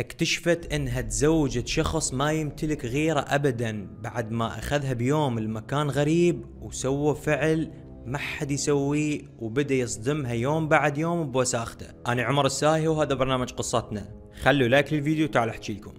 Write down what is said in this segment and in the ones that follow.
اكتشفت انها تزوجت شخص ما يمتلك غيره ابدا بعد ما اخذها بيوم المكان غريب وسوى فعل ما حد يسويه وبدا يصدمها يوم بعد يوم بوساخته انا عمر الساهي وهذا برنامج قصتنا خلوا لايك للفيديو تعال احكي لكم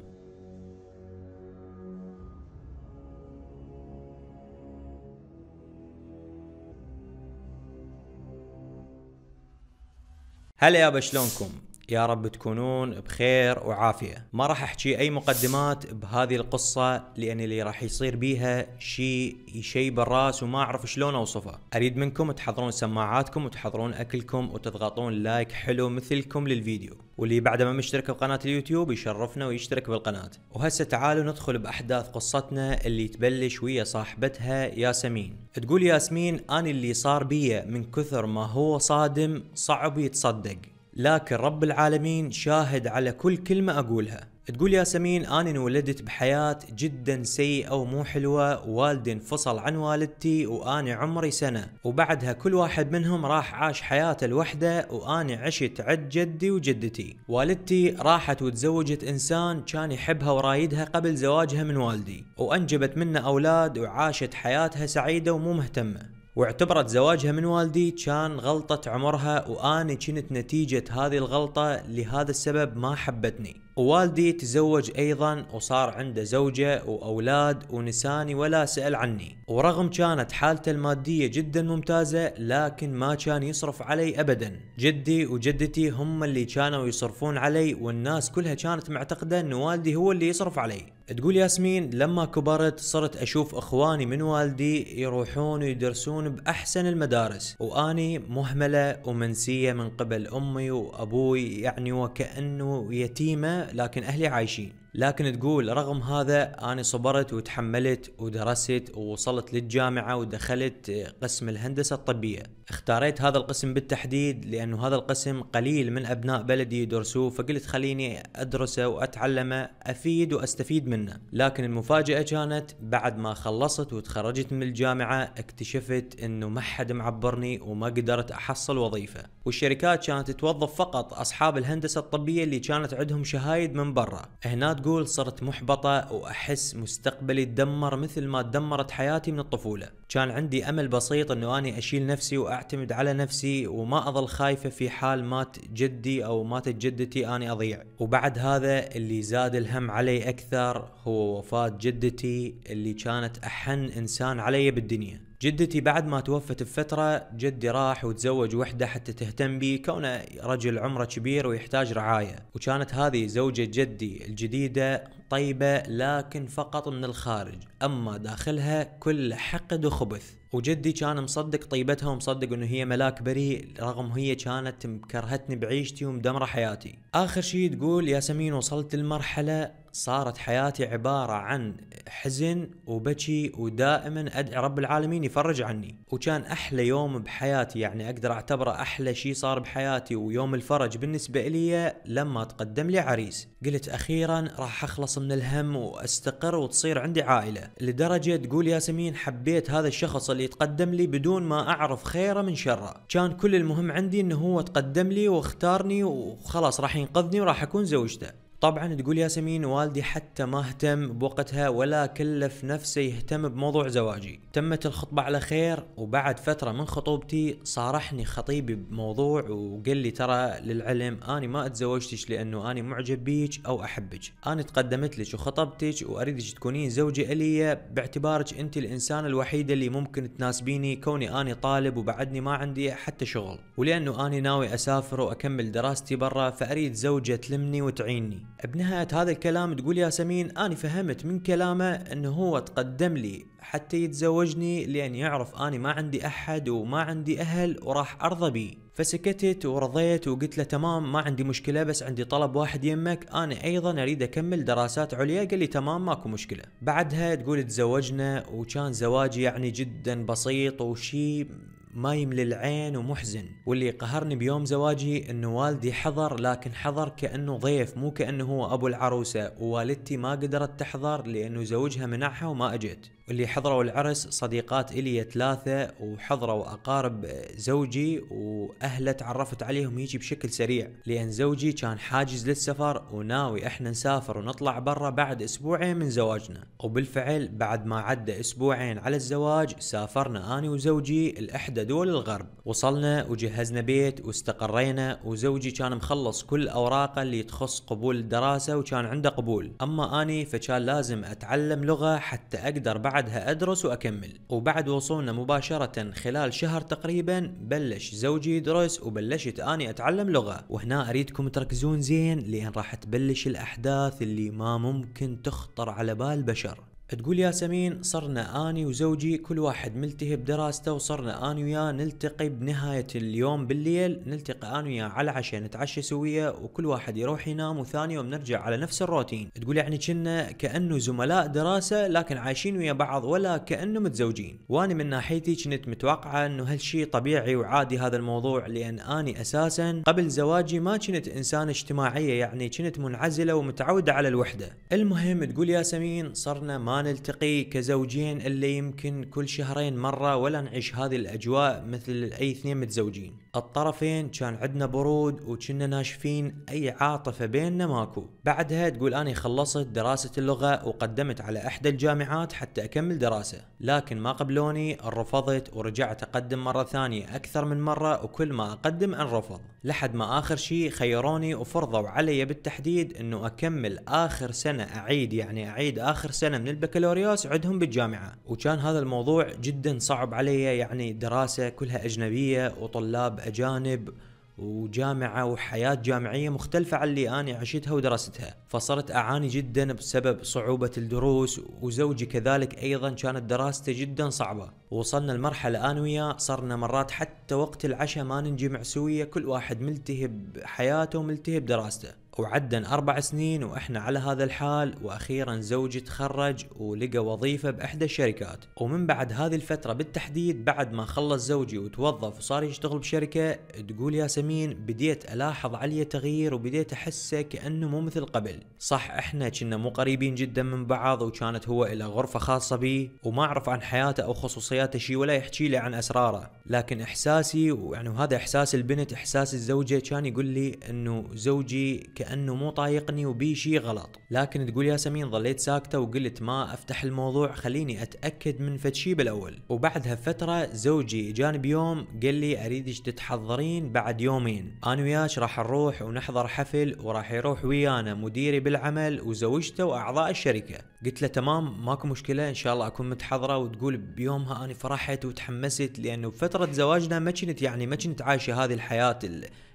هلا يابا شلونكم يا رب تكونون بخير وعافية ما راح أحكي أي مقدمات بهذه القصة لأن اللي راح يصير بيها شيء يشيب الراس وما أعرف شلون أوصفه أريد منكم تحضرون سماعاتكم وتحضرون أكلكم وتضغطون لايك حلو مثلكم للفيديو واللي بعد ما مشترك بقناة اليوتيوب يشرفنا ويشترك بالقناة وهسه تعالوا ندخل بأحداث قصتنا اللي تبلش ويا صاحبتها ياسمين تقول ياسمين أنا اللي صار بيا من كثر ما هو صادم صعب يتصدق لكن رب العالمين شاهد على كل كلمة أقولها تقول ياسمين أنا انولدت بحياة جدا سيئة ومو حلوة والدي انفصل عن والدتي وأنا عمري سنة وبعدها كل واحد منهم راح عاش حياته لوحده وأنا عشت عد جدي وجدتي والدتي راحت وتزوجت إنسان كان يحبها ورايدها قبل زواجها من والدي وأنجبت منه أولاد وعاشت حياتها سعيدة ومو مهتمة واعتبرت زواجها من والدي كان غلطة عمرها وأنا كنت نتيجة هذه الغلطة لهذا السبب ما حبتني ووالدي تزوج ايضا وصار عنده زوجة واولاد ونساني ولا سأل عني ورغم كانت حالته المادية جدا ممتازة لكن ما كان يصرف علي ابدا جدي وجدتي هم اللي كانوا يصرفون علي والناس كلها كانت معتقدة ان والدي هو اللي يصرف علي تقول ياسمين لما كبرت صرت اشوف اخواني من والدي يروحون ويدرسون باحسن المدارس واني مهمله ومنسيه من قبل امي وابوي يعني وكانه يتيمه لكن اهلي عايشين لكن تقول رغم هذا انا صبرت وتحملت ودرست ووصلت للجامعه ودخلت قسم الهندسه الطبيه اختاريت هذا القسم بالتحديد لأنه هذا القسم قليل من أبناء بلدي يدرسوه فقلت خليني أدرسه وأتعلمه أفيد وأستفيد منه لكن المفاجأة كانت بعد ما خلصت وتخرجت من الجامعة اكتشفت أنه ما حد معبرني وما قدرت أحصل وظيفة والشركات كانت توظف فقط أصحاب الهندسة الطبية اللي كانت عندهم شهايد من برا هنا تقول صرت محبطة وأحس مستقبلي تدمر مثل ما تدمرت حياتي من الطفولة كان عندي أمل بسيط أنه اني أشيل نفسي وأ اعتمد على نفسي وما اظل خايفه في حال مات جدي او ماتت جدتي اني اضيع وبعد هذا اللي زاد الهم علي اكثر هو وفاه جدتي اللي كانت احن انسان علي بالدنيا جدتي بعد ما توفت بفترة جدي راح وتزوج وحدة حتى تهتم بي كونه رجل عمره كبير ويحتاج رعاية وكانت هذه زوجة جدي الجديدة طيبة لكن فقط من الخارج أما داخلها كل حقد وخبث وجدي كان مصدق طيبتها ومصدق انه هي ملاك بريء رغم هي كانت مكرهتني بعيشتي ومدمره حياتي اخر شيء تقول ياسمين وصلت لمرحله صارت حياتي عبارة عن حزن وبكي ودائما أدعي رب العالمين يفرج عني وكان أحلى يوم بحياتي يعني أقدر أعتبره أحلى شيء صار بحياتي ويوم الفرج بالنسبة لي لما تقدم لي عريس قلت أخيرا راح أخلص من الهم وأستقر وتصير عندي عائلة لدرجة تقول ياسمين حبيت هذا الشخص اللي اللي تقدم لي بدون ما اعرف خيره من شره كان كل المهم عندي انه هو تقدم لي واختارني وخلاص راح ينقذني وراح اكون زوجته طبعا تقول ياسمين والدي حتى ما اهتم بوقتها ولا كلف نفسه يهتم بموضوع زواجي تمت الخطبة على خير وبعد فترة من خطوبتي صارحني خطيبي بموضوع وقال لي ترى للعلم أنا ما اتزوجتش لأنه أنا معجب بيك أو أحبك أنا تقدمت لك وخطبتك وأريدك تكونين زوجة إلي باعتبارك أنت الإنسان الوحيدة اللي ممكن تناسبيني كوني أنا طالب وبعدني ما عندي حتى شغل ولأنه أنا ناوي أسافر وأكمل دراستي برا فأريد زوجة تلمني وتعيني بنهاية هذا الكلام تقول ياسمين أنا فهمت من كلامه أنه هو تقدم لي حتى يتزوجني لأن يعرف أني ما عندي أحد وما عندي أهل وراح أرضى بي فسكتت ورضيت وقلت له تمام ما عندي مشكلة بس عندي طلب واحد يمك أنا أيضا أريد أكمل دراسات عليا قال لي تمام ماكو مشكلة بعدها تقول تزوجنا وكان زواجي يعني جدا بسيط وشي ما يملي العين ومحزن واللي قهرني بيوم زواجي انه والدي حضر لكن حضر كانه ضيف مو كانه هو ابو العروسه ووالدتي ما قدرت تحضر لانه زوجها منعها وما اجت واللي حضروا العرس صديقات إلي ثلاثة وحضروا أقارب زوجي وأهله تعرفت عليهم هيجي بشكل سريع لأن زوجي كان حاجز للسفر وناوي إحنا نسافر ونطلع برا بعد أسبوعين من زواجنا وبالفعل بعد ما عدى أسبوعين على الزواج سافرنا أنا وزوجي لإحدى دول الغرب وصلنا وجهزنا بيت واستقرينا وزوجي كان مخلص كل أوراقه اللي تخص قبول الدراسة وكان عنده قبول أما أني فكان لازم أتعلم لغة حتى أقدر بعد بعدها أدرس وأكمل وبعد وصولنا مباشرة خلال شهر تقريبا بلش زوجي يدرس وبلشت أني أتعلم لغة وهنا أريدكم تركزون زين لأن راح تبلش الأحداث اللي ما ممكن تخطر على بال بشر تقول ياسمين صرنا اني وزوجي كل واحد ملتهي بدراسته وصرنا اني وياه نلتقي بنهاية اليوم بالليل نلتقي اني وياه على العشاء نتعشى سوية وكل واحد يروح ينام وثاني يوم نرجع على نفس الروتين تقول يعني كنا كأنه زملاء دراسة لكن عايشين ويا بعض ولا كأنه متزوجين وانا من ناحيتي كنت متوقعة انه هالشي طبيعي وعادي هذا الموضوع لان اني اساسا قبل زواجي ما كنت انسانة اجتماعية يعني كنت منعزلة ومتعودة على الوحدة المهم تقول ياسمين صرنا ما ما نلتقي كزوجين الا يمكن كل شهرين مره ولا نعيش هذه الاجواء مثل اي اثنين متزوجين الطرفين كان عندنا برود وكنا ناشفين اي عاطفه بيننا ماكو بعدها تقول اني خلصت دراسه اللغه وقدمت على احدى الجامعات حتى اكمل دراسه لكن ما قبلوني رفضت ورجعت اقدم مره ثانيه اكثر من مره وكل ما اقدم انرفض لحد ما اخر شيء خيروني وفرضوا علي بالتحديد انه اكمل اخر سنه اعيد يعني اعيد اخر سنه من البكالوريوس عدهم بالجامعه وكان هذا الموضوع جدا صعب علي يعني دراسه كلها اجنبيه وطلاب اجانب وجامعة وحياة جامعية مختلفة عن اللي أنا عشتها ودرستها فصرت أعاني جدا بسبب صعوبة الدروس وزوجي كذلك أيضا كانت دراسته جدا صعبة وصلنا لمرحلة أنا وياه صرنا مرات حتى وقت العشاء ما ننجمع سوية كل واحد ملتهي بحياته وملتهي بدراسته وعدن أربع سنين وإحنا على هذا الحال وأخيرا زوجي تخرج ولقى وظيفة بإحدى الشركات ومن بعد هذه الفترة بالتحديد بعد ما خلص زوجي وتوظف وصار يشتغل بشركة تقول ياسمين بديت ألاحظ عليه تغيير وبديت أحسه كأنه مو مثل قبل صح إحنا كنا مو قريبين جدا من بعض وكانت هو إلى غرفة خاصة بي وما أعرف عن حياته أو خصوصياته شيء ولا يحكي لي عن أسراره لكن إحساسي يعني وهذا إحساس البنت إحساس الزوجة كان يقول لي أنه زوجي كانه مو طايقني وبي شيء غلط لكن تقول ياسمين ظليت ساكته وقلت ما افتح الموضوع خليني اتاكد من فد شيء بالاول وبعدها بفتره زوجي جاني بيوم قال لي اريدك تتحضرين بعد يومين انا وياش راح نروح ونحضر حفل وراح يروح ويانا مديري بالعمل وزوجته واعضاء الشركه قلت له تمام ماكو مشكله ان شاء الله اكون متحضره وتقول بيومها انا فرحت وتحمست لانه بفتره زواجنا ما كنت يعني ما كنت عايشه هذه الحياه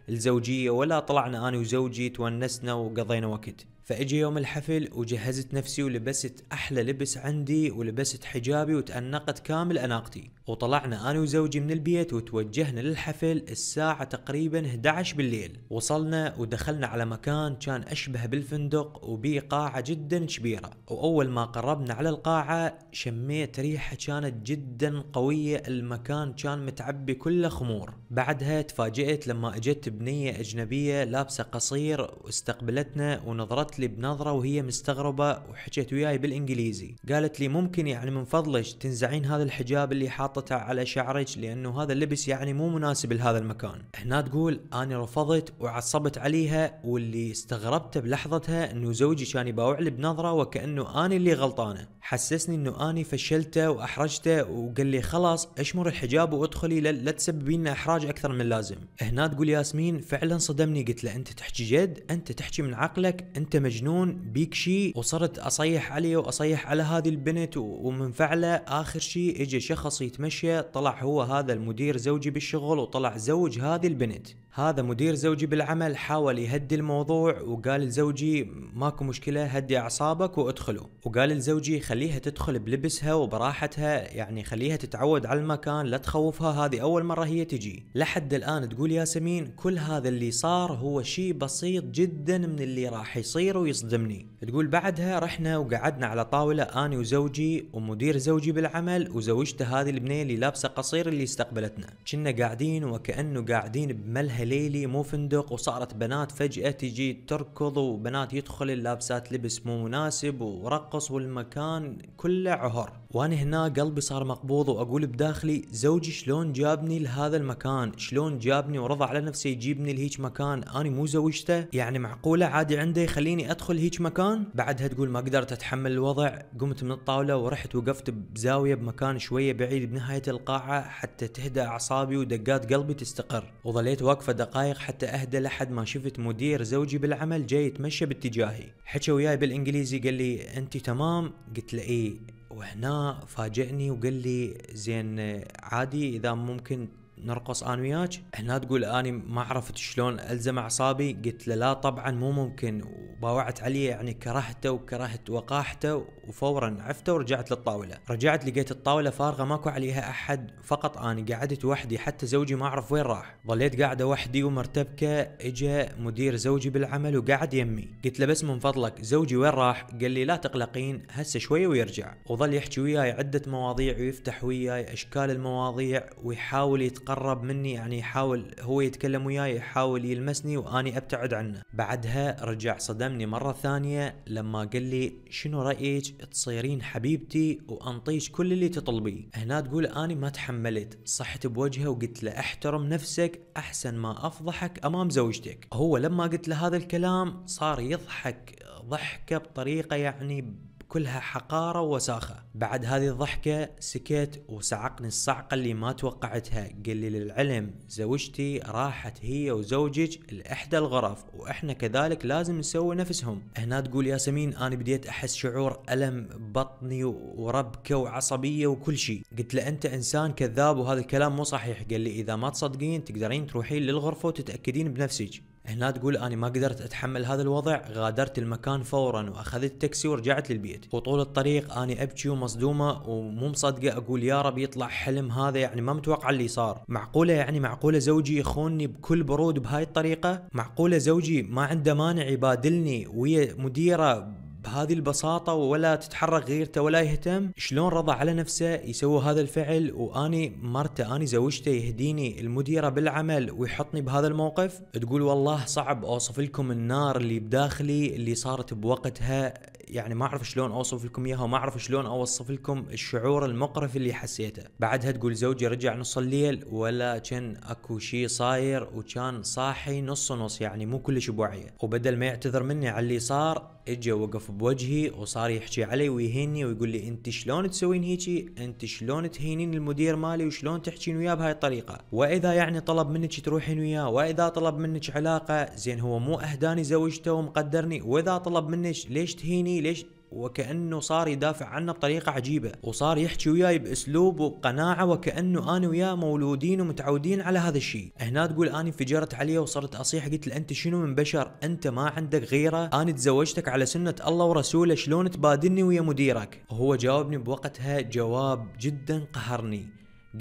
الزوجيه ولا طلعنا انا وزوجي تونسنا وقضينا وقت فاجي يوم الحفل وجهزت نفسي ولبست احلى لبس عندي ولبست حجابي وتأنقت كامل اناقتي وطلعنا انا وزوجي من البيت وتوجهنا للحفل الساعة تقريبا 11 بالليل وصلنا ودخلنا على مكان كان اشبه بالفندق وبي قاعة جدا كبيرة واول ما قربنا على القاعة شميت ريحة كانت جدا قوية المكان كان متعبي كله خمور بعدها تفاجئت لما اجت بنية اجنبية لابسة قصير واستقبلتنا ونظرت لي بنظرة وهي مستغربة وحكيت وياي بالانجليزي قالت لي ممكن يعني من فضلك تنزعين هذا الحجاب اللي حاطته على شعرك لانه هذا اللبس يعني مو مناسب لهذا المكان هنا تقول انا رفضت وعصبت عليها واللي استغربته بلحظتها انه زوجي كان يباوع لي بنظرة وكأنه انا اللي غلطانة حسسني انه اني فشلته واحرجته وقال لي خلاص اشمر الحجاب وادخلي لا تسببين لنا احراج اكثر من اللازم هنا تقول ياسمين فعلا صدمني قلت له انت تحكي جد انت تحكي من عقلك انت مجنون بيك شيء وصرت اصيح عليه واصيح على هذه البنت ومن فعله اخر شيء اجى شخص يتمشى طلع هو هذا المدير زوجي بالشغل وطلع زوج هذه البنت هذا مدير زوجي بالعمل حاول يهدي الموضوع وقال لزوجي ماكو مشكلة هدي أعصابك وادخلوا وقال لزوجي خليها تدخل بلبسها وبراحتها يعني خليها تتعود على المكان لا تخوفها هذه أول مرة هي تجي لحد الآن تقول ياسمين كل هذا اللي صار هو شيء بسيط جدا من اللي راح يصير ويصدمني تقول بعدها رحنا وقعدنا على طاولة أنا وزوجي ومدير زوجي بالعمل وزوجته هذه البنية اللي لابسة قصير اللي استقبلتنا كنا قاعدين وكأنه قاعدين بملهى ليلي مو فندق وصارت بنات فجأة تجي تركض وبنات يدخل اللابسات لبس مو مناسب ورقص والمكان كله عهر وانا هنا قلبي صار مقبوض واقول بداخلي زوجي شلون جابني لهذا المكان شلون جابني ورضى على نفسه يجيبني لهيج مكان انا مو زوجته يعني معقوله عادي عنده يخليني ادخل هيج مكان بعدها تقول ما قدرت اتحمل الوضع قمت من الطاوله ورحت وقفت بزاويه بمكان شويه بعيد بنهايه القاعه حتى تهدى اعصابي ودقات قلبي تستقر وظليت واقفه دقائق حتى اهدى لحد ما شفت مدير زوجي بالعمل جاي يتمشى باتجاهي حكى وياي بالانجليزي قال لي انت تمام قلت له ايه وهنا فاجئني وقال لي زين عادي اذا ممكن نرقص انا وياك هنا تقول اني ما عرفت شلون الزم اعصابي قلت له لا طبعا مو ممكن وباوعت عليه يعني كرهته وكرهت وقاحته وفورا عفته ورجعت للطاوله رجعت لقيت الطاوله فارغه ماكو عليها احد فقط اني قعدت وحدي حتى زوجي ما اعرف وين راح ظليت قاعده وحدي ومرتبكه اجى مدير زوجي بالعمل وقعد يمي قلت له بس من فضلك زوجي وين راح قال لي لا تقلقين هسه شويه ويرجع وظل يحكي وياي عده مواضيع ويفتح وياي اشكال المواضيع ويحاول يتق يتقرب مني يعني يحاول هو يتكلم وياي يحاول يلمسني واني ابتعد عنه بعدها رجع صدمني مره ثانيه لما قال لي شنو رايك تصيرين حبيبتي وانطيش كل اللي تطلبيه هنا تقول اني ما تحملت صحت بوجهه وقلت له احترم نفسك احسن ما افضحك امام زوجتك هو لما قلت له هذا الكلام صار يضحك ضحكه بطريقه يعني كلها حقارة وساخة بعد هذه الضحكة سكت وصعقني الصعقة اللي ما توقعتها قال لي للعلم زوجتي راحت هي وزوجك لإحدى الغرف وإحنا كذلك لازم نسوي نفسهم هنا تقول ياسمين أنا بديت أحس شعور ألم بطني وربكة وعصبية وكل شيء قلت له أنت إنسان كذاب وهذا الكلام مو صحيح قال لي إذا ما تصدقين تقدرين تروحين للغرفة وتتأكدين بنفسك هنا تقول اني ما قدرت أتحمل هذا الوضع غادرت المكان فورا وأخذت تاكسي ورجعت للبيت وطول الطريق اني أبكي ومصدومة ومو مصدقة أقول يا رب يطلع حلم هذا يعني ما متوقع اللي صار معقولة يعني معقولة زوجي يخونني بكل برود بهاي الطريقة معقولة زوجي ما عنده مانع يبادلني ويا مديرة بهذه البساطه ولا تتحرك غيرته ولا يهتم شلون رضى على نفسه يسوي هذا الفعل واني مرته اني زوجته يهديني المديره بالعمل ويحطني بهذا الموقف تقول والله صعب اوصف لكم النار اللي بداخلي اللي صارت بوقتها يعني ما اعرف شلون اوصف لكم اياها وما اعرف شلون اوصف لكم الشعور المقرف اللي حسيته بعدها تقول زوجي رجع نص الليل ولا كان اكو شيء صاير وكان صاحي نص نص يعني مو كلش بوعيه وبدل ما يعتذر مني على اللي صار اجى وقف بوجهي وصار يحكي علي ويهيني ويقول لي انت شلون تسوين هيجي انت شلون تهينين المدير مالي وشلون تحكين وياه بهاي الطريقه واذا يعني طلب منك تروحين وياه واذا طلب منك علاقه زين هو مو اهداني زوجته ومقدرني واذا طلب منك ليش تهيني ليش وكانه صار يدافع عنه بطريقه عجيبه وصار يحكي وياي باسلوب وبقناعه وكانه انا وياه مولودين ومتعودين على هذا الشيء هنا تقول انا انفجرت عليه وصرت اصيح قلت له انت شنو من بشر انت ما عندك غيره انا تزوجتك على سنه الله ورسوله شلون تبادلني ويا مديرك وهو جاوبني بوقتها جواب جدا قهرني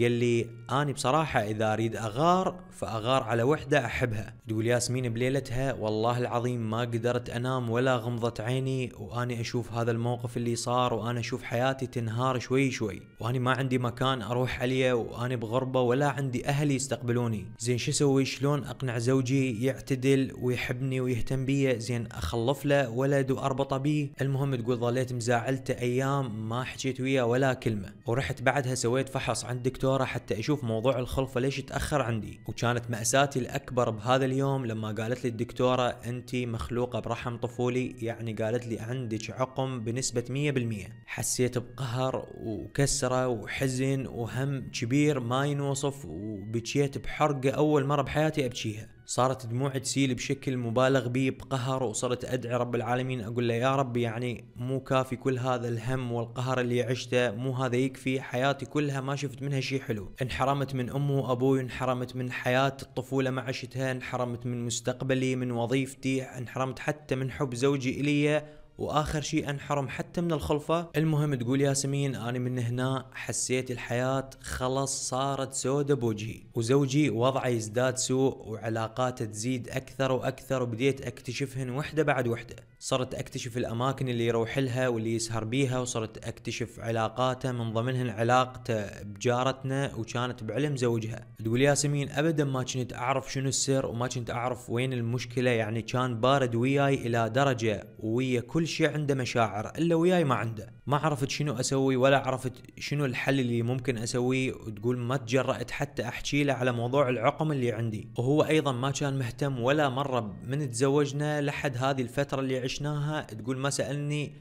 قال لي أنا بصراحة إذا أريد أغار فأغار على وحدة أحبها تقول ياسمين بليلتها والله العظيم ما قدرت أنام ولا غمضت عيني وأني أشوف هذا الموقف اللي صار وأنا أشوف حياتي تنهار شوي شوي وأني ما عندي مكان أروح عليه وأنا بغربة ولا عندي أهل يستقبلوني زين شو أسوي شلون أقنع زوجي يعتدل ويحبني ويهتم بي زين أخلف له ولد وأربطه بيه المهم تقول ظليت مزاعلته أيام ما حكيت وياه ولا كلمة ورحت بعدها سويت فحص عند دكتور الدكتورة حتى أشوف موضوع الخلفة ليش تأخر عندي وكانت مأساتي الأكبر بهذا اليوم لما قالت لي الدكتورة أنت مخلوقة برحم طفولي يعني قالت لي عندك عقم بنسبة 100% حسيت بقهر وكسرة وحزن وهم كبير ما ينوصف وبكيت بحرقة أول مرة بحياتي أبكيها صارت دموعي تسيل بشكل مبالغ به بقهر وصرت ادعي رب العالمين اقول له يا رب يعني مو كافي كل هذا الهم والقهر اللي عشته مو هذا يكفي حياتي كلها ما شفت منها شيء حلو انحرمت من امي وابوي انحرمت من حياة الطفولة مع عشتها انحرمت من مستقبلي من وظيفتي انحرمت حتى من حب زوجي الي واخر شيء انحرم حتى من الخلفه المهم تقول ياسمين انا من هنا حسيت الحياه خلص صارت سودة بوجهي وزوجي وضعه يزداد سوء وعلاقاته تزيد اكثر واكثر وبديت اكتشفهن وحده بعد وحده صرت اكتشف الاماكن اللي يروح لها واللي يسهر بيها وصرت اكتشف علاقاته من ضمنهن علاقته بجارتنا وكانت بعلم زوجها تقول ياسمين ابدا ما كنت اعرف شنو السر وما كنت اعرف وين المشكله يعني كان بارد وياي الى درجه ويا كل شيء عنده مشاعر الا وياي ما عنده ما عرفت شنو اسوي ولا عرفت شنو الحل اللي ممكن اسويه وتقول ما تجرأت حتى احكي له على موضوع العقم اللي عندي وهو ايضا ما كان مهتم ولا مره من تزوجنا لحد هذه الفتره اللي بلشناها تقول ما سالني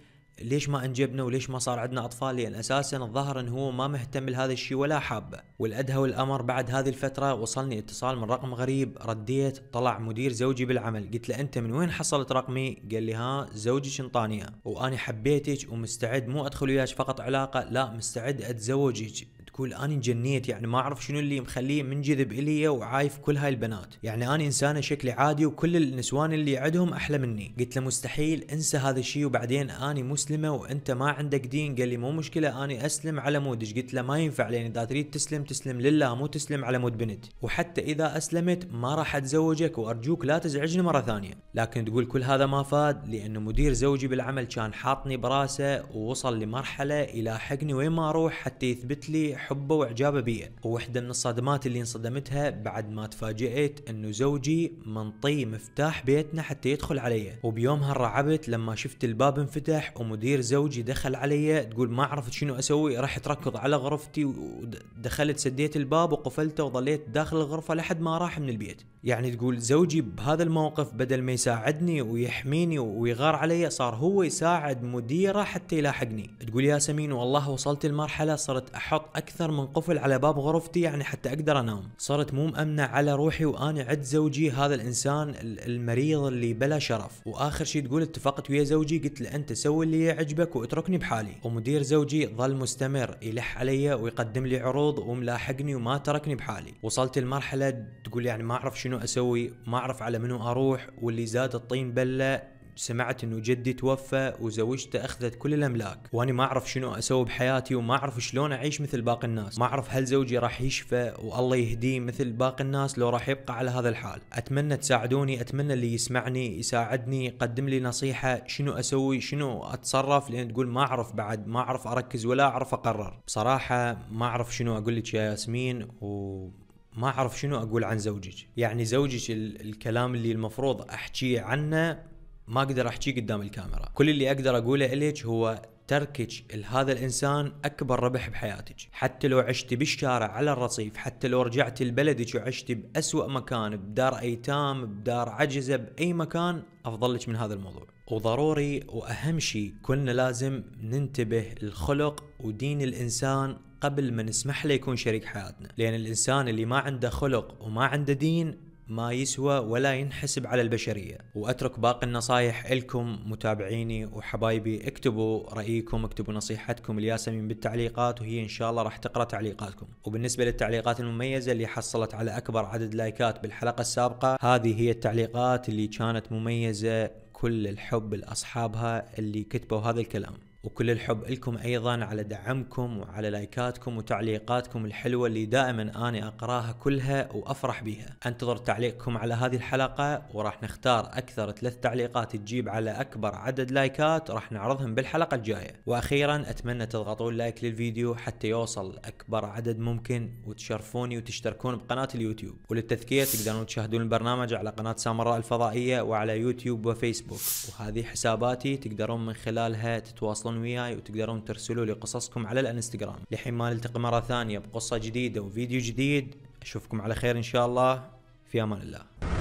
ليش ما انجبنا وليش ما صار عندنا اطفال لان يعني اساسا الظاهر ان هو ما مهتم لهذا الشيء ولا حابه والادهى والامر بعد هذه الفتره وصلني اتصال من رقم غريب رديت طلع مدير زوجي بالعمل قلت له انت من وين حصلت رقمي قال لي ها زوجك انطانيه واني حبيتك ومستعد مو ادخل وياك فقط علاقه لا مستعد اتزوجك تقول انا جنيت يعني ما اعرف شنو اللي مخليه منجذب الي وعايف كل هاي البنات يعني انا انسانه شكلي عادي وكل النسوان اللي عندهم احلى مني قلت له مستحيل انسى هذا الشيء وبعدين اني مسلمه وانت ما عندك دين قال لي مو مشكله اني اسلم على مودج قلت له ما ينفع لان اذا تريد تسلم تسلم لله مو تسلم على مود بنت وحتى اذا اسلمت ما راح اتزوجك وارجوك لا تزعجني مره ثانيه لكن تقول كل هذا ما فاد لانه مدير زوجي بالعمل كان حاطني براسه ووصل لمرحله يلاحقني وين ما اروح حتى يثبت لي حبه واعجابه بي ووحده من الصدمات اللي انصدمتها بعد ما تفاجئت انه زوجي منطي مفتاح بيتنا حتى يدخل علي وبيومها رعبت لما شفت الباب انفتح ومدير زوجي دخل علي تقول ما عرفت شنو اسوي رحت ركض على غرفتي ودخلت سديت الباب وقفلته وظليت داخل الغرفة لحد ما راح من البيت يعني تقول زوجي بهذا الموقف بدل ما يساعدني ويحميني ويغار علي صار هو يساعد مديره حتى يلاحقني تقول ياسمين والله وصلت المرحلة صرت احط اكثر اكثر من قفل على باب غرفتي يعني حتى اقدر انام صرت مو مامنه على روحي وانا عد زوجي هذا الانسان المريض اللي بلا شرف واخر شيء تقول اتفقت ويا زوجي قلت له انت سوي اللي يعجبك واتركني بحالي ومدير زوجي ظل مستمر يلح علي ويقدم لي عروض وملاحقني وما تركني بحالي وصلت المرحله تقول يعني ما اعرف شنو اسوي ما اعرف على منو اروح واللي زاد الطين بله سمعت انه جدي توفى وزوجته اخذت كل الاملاك وانا ما اعرف شنو اسوي بحياتي وما اعرف شلون اعيش مثل باقي الناس ما اعرف هل زوجي راح يشفى والله يهديه مثل باقي الناس لو راح يبقى على هذا الحال اتمنى تساعدوني اتمنى اللي يسمعني يساعدني يقدم لي نصيحه شنو اسوي شنو اتصرف لان تقول ما اعرف بعد ما اعرف اركز ولا اعرف اقرر بصراحه ما اعرف شنو اقول لك يا ياسمين و ما اعرف شنو اقول عن زوجك يعني زوجك الكلام اللي المفروض احكيه عنه ما اقدر احكي قدام الكاميرا كل اللي اقدر اقوله لك هو تركك لهذا الانسان اكبر ربح بحياتك حتى لو عشت بالشارع على الرصيف حتى لو رجعت لبلدك وعشت باسوا مكان بدار ايتام بدار عجزه باي مكان افضل لك من هذا الموضوع وضروري واهم شيء كلنا لازم ننتبه الخلق ودين الانسان قبل ما نسمح له يكون شريك حياتنا لان الانسان اللي ما عنده خلق وما عنده دين ما يسوى ولا ينحسب على البشرية وأترك باقي النصايح لكم متابعيني وحبايبي اكتبوا رأيكم اكتبوا نصيحتكم الياسمين بالتعليقات وهي إن شاء الله راح تقرأ تعليقاتكم وبالنسبة للتعليقات المميزة اللي حصلت على أكبر عدد لايكات بالحلقة السابقة هذه هي التعليقات اللي كانت مميزة كل الحب لأصحابها اللي كتبوا هذا الكلام وكل الحب لكم ايضا على دعمكم وعلى لايكاتكم وتعليقاتكم الحلوه اللي دائما انا اقراها كلها وافرح بيها. انتظر تعليقكم على هذه الحلقه وراح نختار اكثر ثلاث تعليقات تجيب على اكبر عدد لايكات راح نعرضهم بالحلقه الجايه. واخيرا اتمنى تضغطون لايك للفيديو حتى يوصل اكبر عدد ممكن وتشرفوني وتشتركون بقناه اليوتيوب. وللتذكير تقدرون تشاهدون البرنامج على قناه سامراء الفضائيه وعلى يوتيوب وفيسبوك وهذه حساباتي تقدرون من خلالها تتواصلون تتواصلون وياي وتقدرون ترسلوا لي قصصكم على الانستغرام لحين ما نلتقي مرة ثانية بقصة جديدة وفيديو جديد اشوفكم على خير ان شاء الله في امان الله